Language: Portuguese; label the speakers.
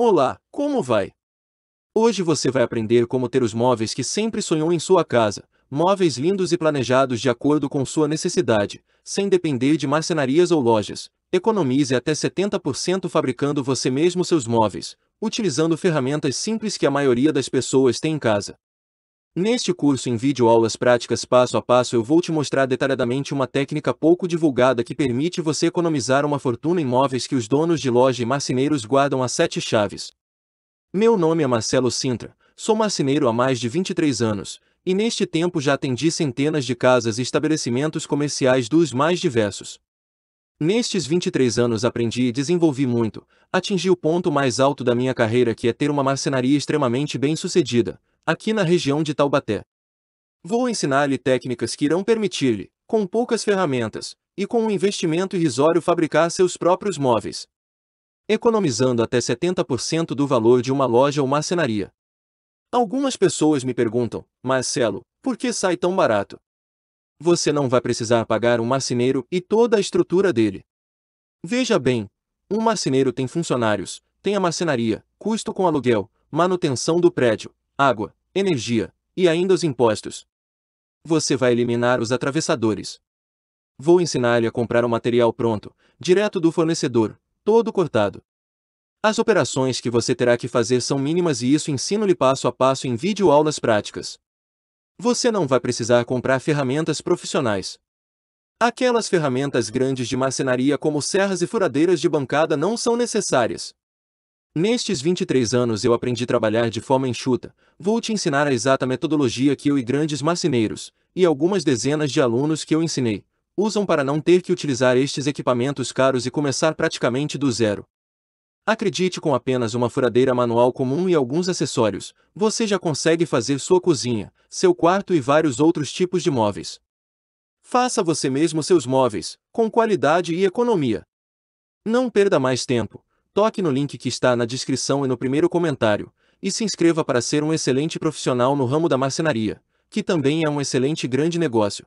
Speaker 1: Olá, como vai? Hoje você vai aprender como ter os móveis que sempre sonhou em sua casa, móveis lindos e planejados de acordo com sua necessidade, sem depender de marcenarias ou lojas. Economize até 70% fabricando você mesmo seus móveis, utilizando ferramentas simples que a maioria das pessoas tem em casa. Neste curso em vídeo aulas práticas passo a passo eu vou te mostrar detalhadamente uma técnica pouco divulgada que permite você economizar uma fortuna em móveis que os donos de loja e marceneiros guardam a sete chaves. Meu nome é Marcelo Sintra, sou marceneiro há mais de 23 anos, e neste tempo já atendi centenas de casas e estabelecimentos comerciais dos mais diversos. Nestes 23 anos aprendi e desenvolvi muito, atingi o ponto mais alto da minha carreira que é ter uma marcenaria extremamente bem sucedida, aqui na região de Taubaté. Vou ensinar-lhe técnicas que irão permitir-lhe, com poucas ferramentas, e com um investimento irrisório fabricar seus próprios móveis. Economizando até 70% do valor de uma loja ou marcenaria. Algumas pessoas me perguntam, Marcelo, por que sai tão barato? Você não vai precisar pagar um marceneiro e toda a estrutura dele. Veja bem, um marceneiro tem funcionários, tem a marcenaria, custo com aluguel, manutenção do prédio, água, energia, e ainda os impostos. Você vai eliminar os atravessadores. Vou ensinar-lhe a comprar o material pronto, direto do fornecedor, todo cortado. As operações que você terá que fazer são mínimas e isso ensino-lhe passo a passo em vídeo aulas práticas. Você não vai precisar comprar ferramentas profissionais. Aquelas ferramentas grandes de marcenaria como serras e furadeiras de bancada não são necessárias. Nestes 23 anos eu aprendi a trabalhar de forma enxuta. Vou te ensinar a exata metodologia que eu e grandes marceneiros, e algumas dezenas de alunos que eu ensinei, usam para não ter que utilizar estes equipamentos caros e começar praticamente do zero. Acredite com apenas uma furadeira manual comum e alguns acessórios, você já consegue fazer sua cozinha, seu quarto e vários outros tipos de móveis. Faça você mesmo seus móveis, com qualidade e economia. Não perda mais tempo, Toque no link que está na descrição e no primeiro comentário, e se inscreva para ser um excelente profissional no ramo da marcenaria, que também é um excelente grande negócio.